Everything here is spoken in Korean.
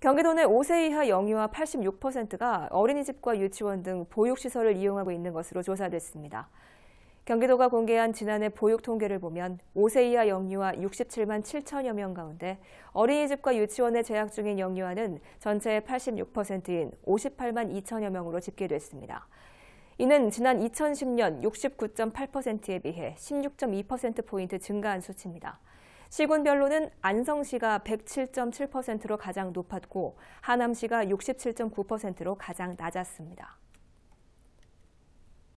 경기도내 5세 이하 영유아 86%가 어린이집과 유치원 등 보육시설을 이용하고 있는 것으로 조사됐습니다. 경기도가 공개한 지난해 보육 통계를 보면 5세 이하 영유아 67만 7천여 명 가운데 어린이집과 유치원에 재학 중인 영유아는 전체의 86%인 58만 2천여 명으로 집계됐습니다. 이는 지난 2010년 69.8%에 비해 16.2%포인트 증가한 수치입니다. 시군별로는 안성시가 107.7%로 가장 높았고 하남시가 67.9%로 가장 낮았습니다.